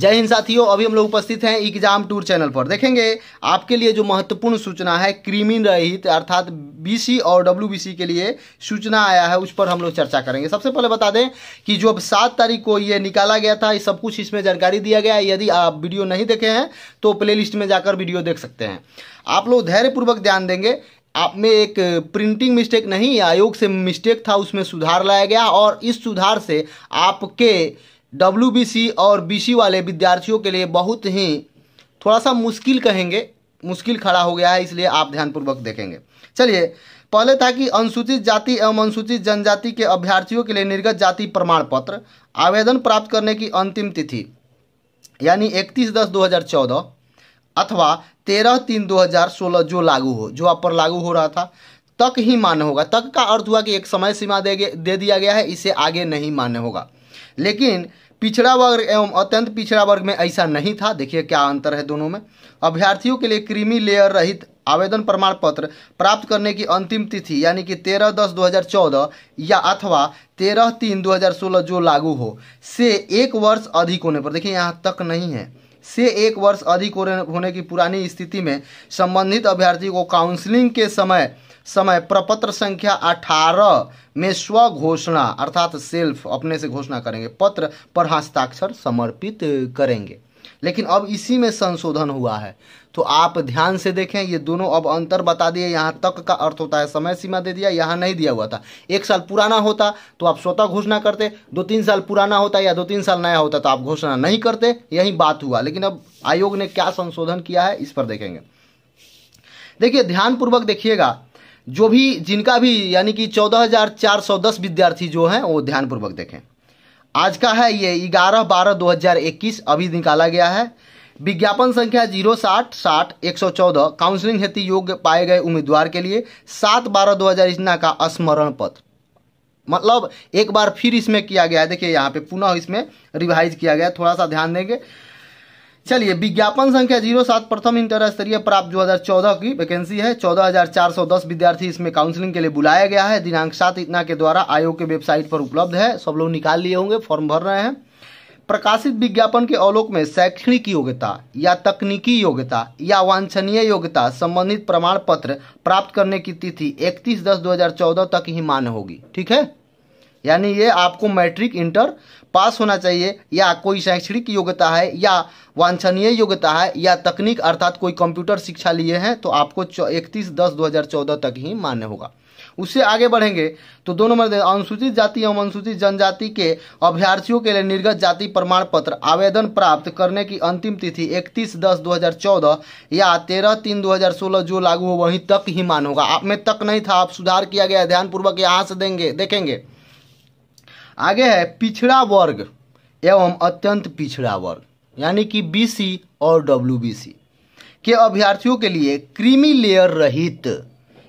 जय हिंद साथियों अभी हम लोग उपस्थित हैं एग्जाम टूर चैनल पर देखेंगे आपके लिए जो महत्वपूर्ण सूचना है क्रिमिन रहित अर्थात बीसी और डब्ल्यूबीसी के लिए सूचना आया है उस पर हम लोग चर्चा करेंगे सबसे पहले बता दें कि जो अब सात तारीख को ये निकाला गया था ये सब कुछ इसमें जानकारी दिया गया है यदि आप वीडियो नहीं देखे हैं तो प्ले में जाकर वीडियो देख सकते हैं आप लोग धैर्यपूर्वक ध्यान देंगे आप में एक प्रिंटिंग मिस्टेक नहीं आयोग से मिस्टेक था उसमें सुधार लाया गया और इस सुधार से आपके डब्ल्यू और बी वाले विद्यार्थियों के लिए बहुत ही थोड़ा सा मुश्किल कहेंगे मुश्किल खड़ा हो गया है इसलिए आप ध्यानपूर्वक देखेंगे चलिए पहले था कि अनुसूचित जाति एवं अनुसूचित जनजाति के अभ्यर्थियों के लिए निर्गत जाति प्रमाण पत्र आवेदन प्राप्त करने की अंतिम तिथि यानी 31 दस 2014 अथवा 13 तीन 2016 जो लागू हो जो आप पर लागू हो रहा था तक ही मान्य होगा तक का अर्थ हुआ कि एक समय सीमा दे, दे दिया गया है इसे आगे नहीं मान्य होगा लेकिन पिछड़ा वर्ग एवं अत्यंत पिछड़ा वर्ग में ऐसा नहीं था देखिए क्या अंतर है दोनों में अभ्यर्थियों के लिए क्रीमी लेयर रहित आवेदन प्रमाण पत्र प्राप्त करने की अंतिम तिथि यानी कि 13 दस 2014 या अथवा 13 तीन 2016 जो लागू हो से एक वर्ष अधिक होने पर देखिए यहाँ तक नहीं है से एक वर्ष अधिक होने की पुरानी स्थिति में संबंधित अभ्यर्थी को काउंसलिंग के समय समय प्रपत्र संख्या अठारह में स्व घोषणा अर्थात सेल्फ अपने से घोषणा करेंगे पत्र पर हस्ताक्षर समर्पित करेंगे लेकिन अब इसी में संशोधन हुआ है तो आप ध्यान से देखें ये दोनों अब अंतर बता दिए यहाँ तक का अर्थ होता है समय सीमा दे दिया यहाँ नहीं दिया हुआ था एक साल पुराना होता तो आप स्वतः घोषणा करते दो तीन साल पुराना होता या दो तीन साल नया होता तो आप घोषणा नहीं करते यही बात हुआ लेकिन अब आयोग ने क्या संशोधन किया है इस पर देखेंगे देखिए ध्यानपूर्वक देखिएगा जो भी जिनका भी यानी कि 14,410 विद्यार्थी जो हैं वो ध्यानपूर्वक देखें आज का है ये ग्यारह बारह 2021 अभी निकाला गया है विज्ञापन संख्या जीरो साठ साठ एक सौ चौदह काउंसलिंग हेतु योग्य पाए गए उम्मीदवार के लिए सात बारह दो हजार इजना का स्मरण पत्र मतलब एक बार फिर इसमें किया गया है देखिए यहाँ पे पुनः इसमें रिवाइज किया गया थोड़ा सा ध्यान देंगे चलिए विज्ञापन संख्या जीरो सात प्रथम इंटर स्तरीय प्राप्त 2014 की वैकेंसी है 14,410 विद्यार्थी इसमें काउंसलिंग के लिए बुलाया गया है दिनांक सात इतना के द्वारा आयोग के वेबसाइट पर उपलब्ध है सब लोग निकाल लिए होंगे फॉर्म भर रहे हैं प्रकाशित विज्ञापन के अवलोक में शैक्षणिक योग्यता या तकनीकी योग्यता या वांछनीय योग्यता संबंधित प्रमाण पत्र प्राप्त करने की तिथि इकतीस दस चौदह तक ही मान्य होगी ठीक है यानी ये आपको मैट्रिक इंटर पास होना चाहिए या कोई शैक्षणिक योग्यता है या वांछनीय योग्यता है या तकनीक अर्थात कोई कंप्यूटर शिक्षा लिए हैं तो आपको इकतीस दस दो हज़ार चौदह तक ही मान्य होगा उससे आगे बढ़ेंगे तो दो नंबर अनुसूचित जाति एवं अनुसूचित जनजाति के अभ्यर्थियों के लिए निर्गत जाति प्रमाण पत्र आवेदन प्राप्त करने की अंतिम तिथि 31 दस 2014 या 13 तीन 2016 जो लागू हो वहीं तक ही मान होगा आप में तक नहीं था आप सुधार किया गया ध्यानपूर्वक यहाँ से देंगे देखेंगे आगे है पिछड़ा वर्ग एवं अत्यंत पिछड़ा वर्ग यानी कि बीसी और डब्ल्यूबीसी के अभ्यर्थियों के लिए क्रीमी लेयर रहित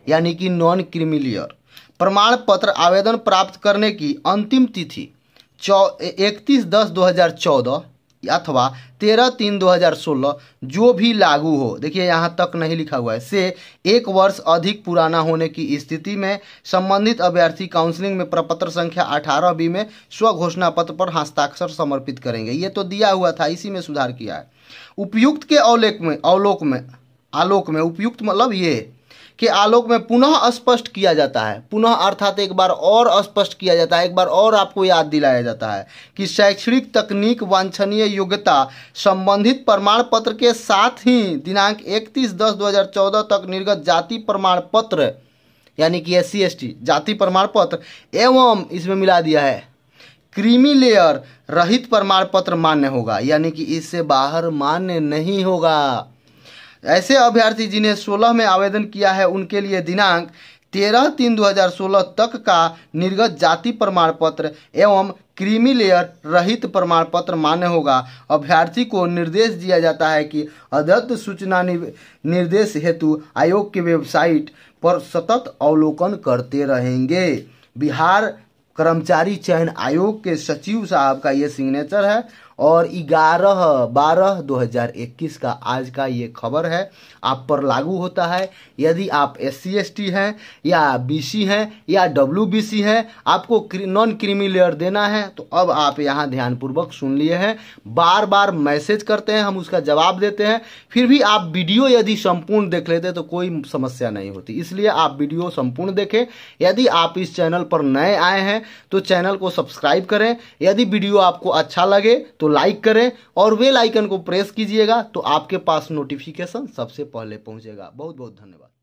यानी कि नॉन क्रीमी लेयर प्रमाण पत्र आवेदन प्राप्त करने की अंतिम तिथि चौ इकतीस दस दो हज़ार चौदह अथवा तेरह तीन 2016 जो भी लागू हो देखिए यहाँ तक नहीं लिखा हुआ है से एक वर्ष अधिक पुराना होने की स्थिति में संबंधित अभ्यर्थी काउंसलिंग में प्रपत्र संख्या अठारह बी में स्व घोषणा पत्र पर हस्ताक्षर समर्पित करेंगे ये तो दिया हुआ था इसी में सुधार किया है उपयुक्त के अवलेख में अवलोक में आलोक में उपयुक्त मतलब ये के आलोक में पुनः स्पष्ट किया जाता है पुनः अर्थात एक बार और स्पष्ट किया जाता है एक बार और आपको याद दिलाया जाता है कि शैक्षणिक तकनीक वांछनीय योग्यता संबंधित प्रमाण पत्र के साथ ही दिनांक इकतीस दस दो तक निर्गत जाति प्रमाण पत्र यानी कि एस सी जाति प्रमाण पत्र एवं इसमें मिला दिया है क्रीमी लेयर रहित प्रमाण पत्र मान्य होगा यानी कि इससे बाहर मान्य नहीं होगा ऐसे अभ्यर्थी जिन्हें 16 में आवेदन किया है उनके लिए दिनांक तेरह तीन 2016 तक का निर्गत जाति प्रमाण पत्र एवं क्रीमी लेयर रहित प्रमाण पत्र मान्य होगा अभ्यर्थी को निर्देश दिया जाता है कि अदत्त सूचना निर्देश हेतु आयोग की वेबसाइट पर सतत अवलोकन करते रहेंगे बिहार कर्मचारी चयन आयोग के सचिव साहब का ये सिग्नेचर है और ग्यारह बारह 2021 का आज का ये खबर है आप पर लागू होता है यदि आप एस सी हैं या बीसी हैं या डब्ल्यू हैं आपको नॉन क्रीमी लेयर देना है तो अब आप यहाँ ध्यानपूर्वक सुन लिए हैं बार बार मैसेज करते हैं हम उसका जवाब देते हैं फिर भी आप वीडियो यदि संपूर्ण देख लेते तो कोई समस्या नहीं होती इसलिए आप वीडियो संपूर्ण देखें यदि आप इस चैनल पर नए आए हैं तो चैनल को सब्सक्राइब करें यदि वीडियो आपको अच्छा लगे तो तो लाइक करें और वेल आइकन को प्रेस कीजिएगा तो आपके पास नोटिफिकेशन सबसे पहले पहुंचेगा बहुत बहुत धन्यवाद